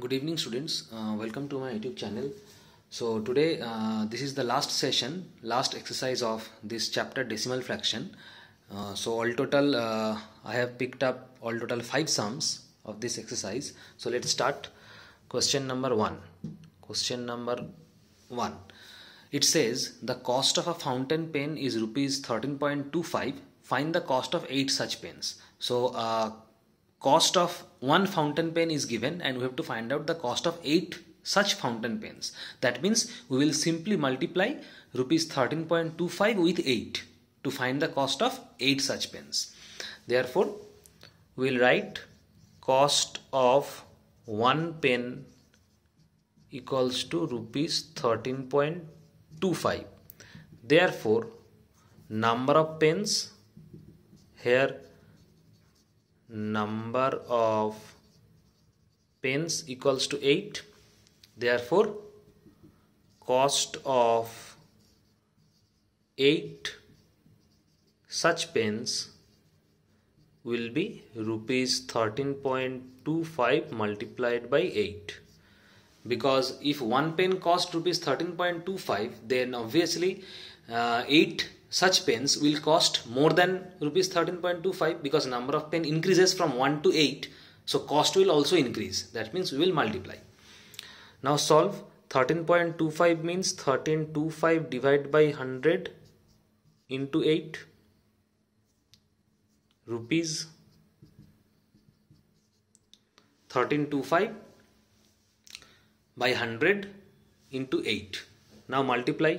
good evening students uh, welcome to my youtube channel so today uh, this is the last session last exercise of this chapter decimal fraction uh, so all total uh, i have picked up all total five sums of this exercise so let's start question number one question number one it says the cost of a fountain pen is rupees 13.25 find the cost of eight such pens so uh, cost of one fountain pen is given and we have to find out the cost of 8 such fountain pens. That means we will simply multiply rupees 13.25 with 8 to find the cost of 8 such pens. Therefore, we will write cost of one pen equals to rupees 13.25. Therefore, number of pens here number of pens equals to 8 therefore cost of 8 such pens will be rupees 13.25 multiplied by 8 because if one pen cost rupees 13.25 then obviously uh, 8 such pens will cost more than rupees 13.25 because number of pen increases from 1 to 8. So cost will also increase. That means we will multiply. Now solve 13.25 means 1325 divided by 100 into 8 rupees 1325 by 100 into 8. Now multiply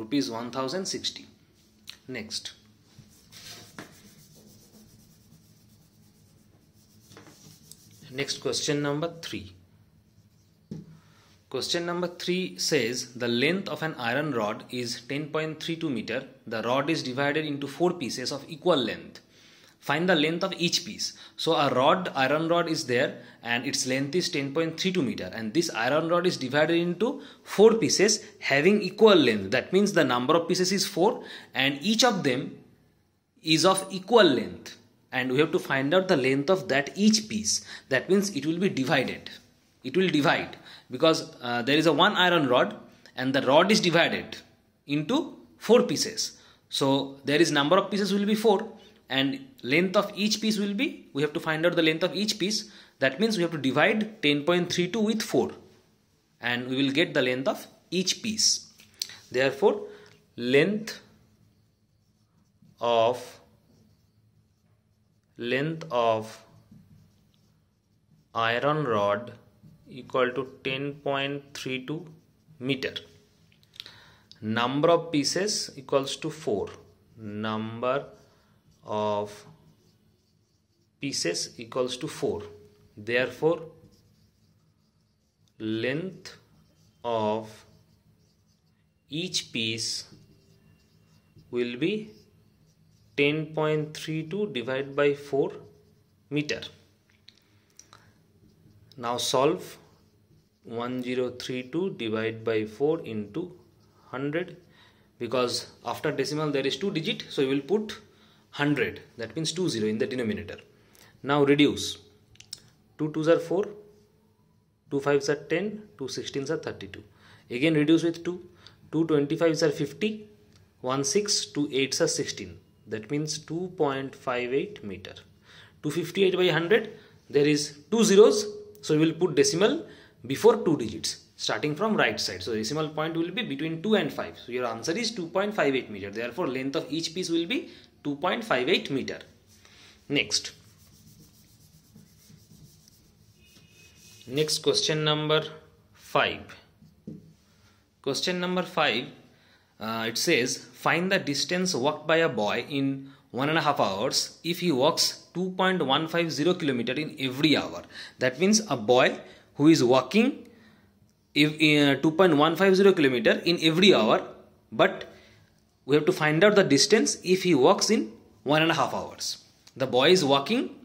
rupees 1060 next next question number 3 Question number 3 says the length of an iron rod is 10.32 meter. The rod is divided into 4 pieces of equal length. Find the length of each piece. So a rod, iron rod is there and its length is 10.32 meter and this iron rod is divided into 4 pieces having equal length. That means the number of pieces is 4 and each of them is of equal length and we have to find out the length of that each piece. That means it will be divided. It will divide because uh, there is a one iron rod and the rod is divided into 4 pieces. So there is number of pieces will be 4 and length of each piece will be, we have to find out the length of each piece. That means we have to divide 10.32 with 4 and we will get the length of each piece. Therefore, length of length of iron rod equal to 10.32 meter number of pieces equals to 4 number of pieces equals to 4 therefore length of each piece will be 10.32 divided by 4 meter now solve 1032 divided by 4 into 100 because after decimal there is two digit so you will put 100 that means 20 in the denominator now reduce 2 2s are 4 2 5s are 10 2 16s are 32 again reduce with 2 2 25s are 50 1 6 2 8s are 16 that means 2.58 meter 258 by 100 there is two zeros so we will put decimal before two digits starting from right side so decimal point will be between 2 and 5 so your answer is 2.58 meter therefore length of each piece will be 2.58 meter next next question number 5 question number 5 uh, it says find the distance walked by a boy in one and a half hours if he walks 2.150 kilometer in every hour that means a boy who is walking if, uh, 2.150 kilometer in every hour but we have to find out the distance if he walks in one and a half hours. The boy is walking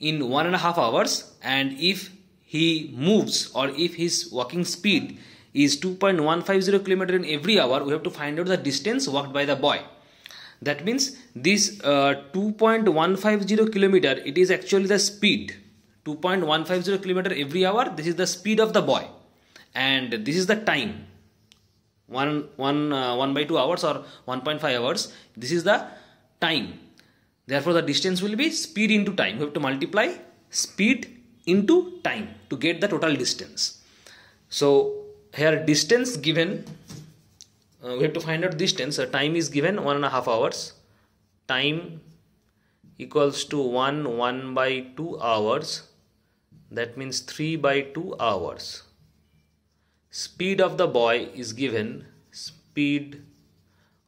in one and a half hours and if he moves or if his walking speed is 2.150 km in every hour, we have to find out the distance walked by the boy. That means this uh, 2.150 km, it is actually the speed. 2.150 km every hour, this is the speed of the boy. And this is the time 1, 1, uh, 1 by 2 hours or 1.5 hours. This is the time. Therefore, the distance will be speed into time. We have to multiply speed into time to get the total distance. So, here distance given, uh, we have to find out distance. So uh, time is given one and a half hours. Time equals to 1 1 by 2 hours. That means 3 by 2 hours speed of the boy is given speed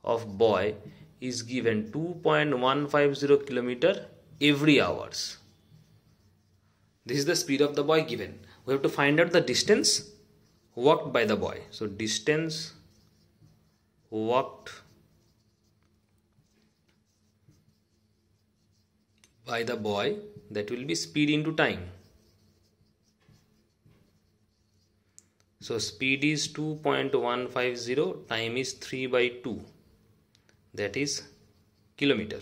of boy is given 2.150 kilometer every hours this is the speed of the boy given we have to find out the distance walked by the boy so distance walked by the boy that will be speed into time So speed is 2.150 time is 3 by 2 that is kilometer.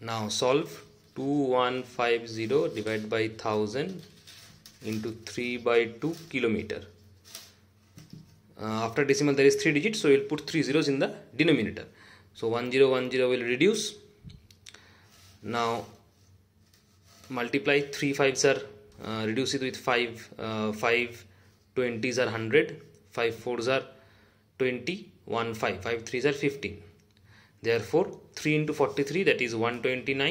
Now solve 2150 divided by 1000 into 3 by 2 kilometer. Uh, after decimal there is 3 digits so we will put 3 zeros in the denominator. So 1010 will reduce. Now multiply 3 5s are uh, reduce it with 5 uh, 5 20s are 100 5 4s are 20 1 5 5 3s are 15 therefore 3 into 43 that is 129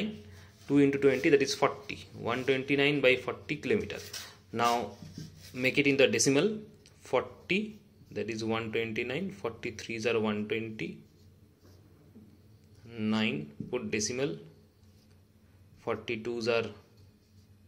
2 into 20 that is 40 129 by 40 kilometer now make it in the decimal 40 that is 129 43s are 120 9 put decimal 42s are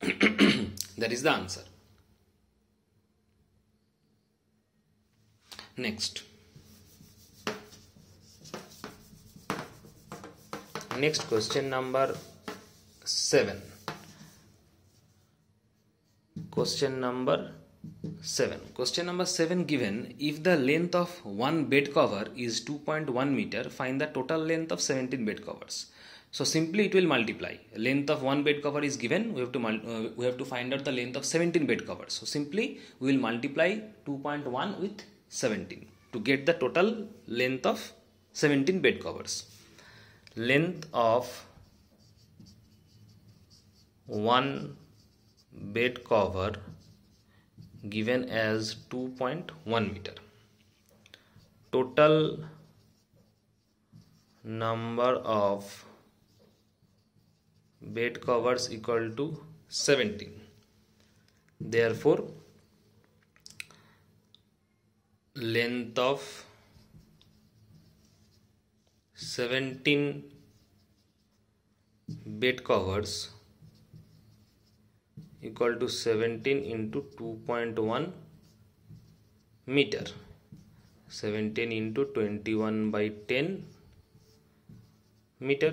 that is the answer. Next. Next question number 7. Question number 7. Question number 7 given if the length of one bed cover is 2.1 meter find the total length of 17 bed covers. So simply it will multiply. Length of one bed cover is given. We have to uh, we have to find out the length of 17 bed covers. So simply we will multiply 2.1 with 17 to get the total length of 17 bed covers. Length of one bed cover given as 2.1 meter. Total number of bed covers equal to 17 therefore length of 17 bed covers equal to 17 into 2.1 meter 17 into 21 by 10 meter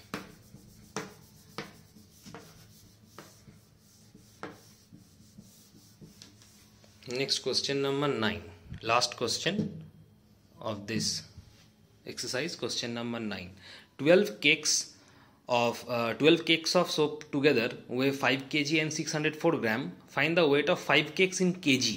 next question number 9 last question of this exercise question number 9 12 cakes of uh, 12 cakes of soap together weigh 5 kg and 604 gram find the weight of 5 cakes in kg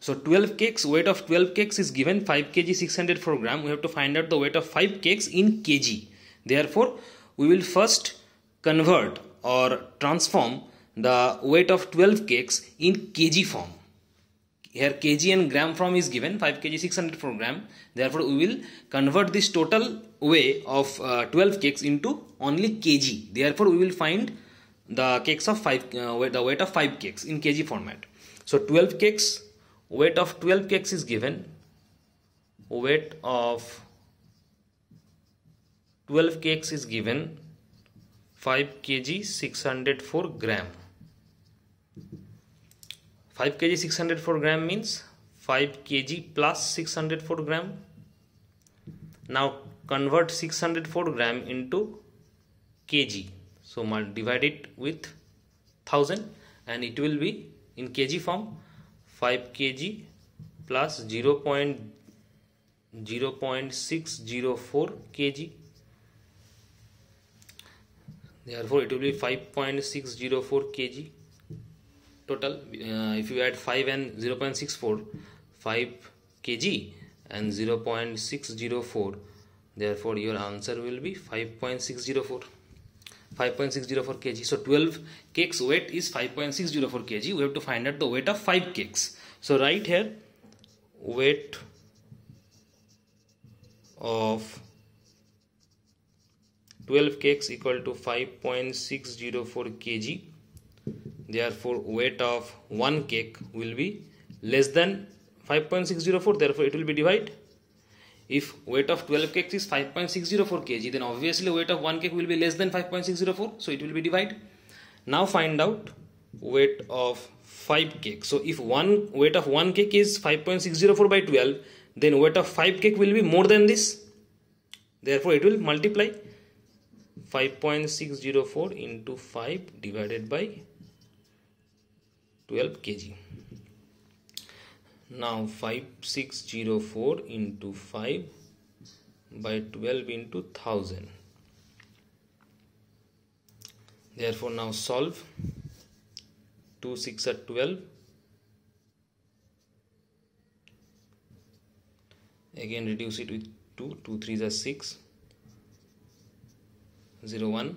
so 12 cakes weight of 12 cakes is given 5 kg 604 gram we have to find out the weight of 5 cakes in kg therefore we will first convert or transform the weight of 12 cakes in kg form here kg and gram from is given 5 kg 600 gram therefore we will convert this total way of uh, 12 cakes into only kg therefore we will find the cakes of 5 uh, the weight of 5 cakes in kg format so 12 cakes weight of 12 cakes is given weight of 12 cakes is given 5 kg 604 gram 5 kg 604 gram means 5 kg plus 604 gram. Now convert 604 gram into kg. So divide it with 1000 and it will be in kg form 5 kg plus 0. 0 0.604 kg therefore it will be 5.604 kg total uh, if you add 5 and 0 0.64 5 kg and 0 0.604 therefore your answer will be 5.604 5.604 kg so 12 cakes weight is 5.604 kg we have to find out the weight of 5 cakes so right here weight of 12 cakes equal to 5.604 kg therefore weight of one cake will be less than 5.604 therefore it will be divided if weight of 12 cakes is 5.604 kg then obviously weight of one cake will be less than 5.604 so it will be divided now find out weight of 5 cake so if one weight of one cake is 5.604 by 12 then weight of 5 cake will be more than this therefore it will multiply 5.604 into 5 divided by 12 kg now 5604 into 5 by 12 into 1000 therefore now solve 2 6 at 12 again reduce it with 2 2 3 is 6 0 1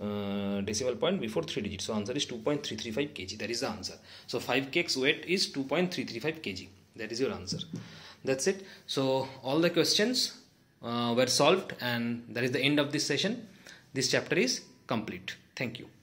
Uh, decimal point before three digits. So answer is 2.335 kg. That is the answer. So 5 cake's weight is 2.335 kg. That is your answer. That's it. So all the questions uh, were solved and that is the end of this session. This chapter is complete. Thank you.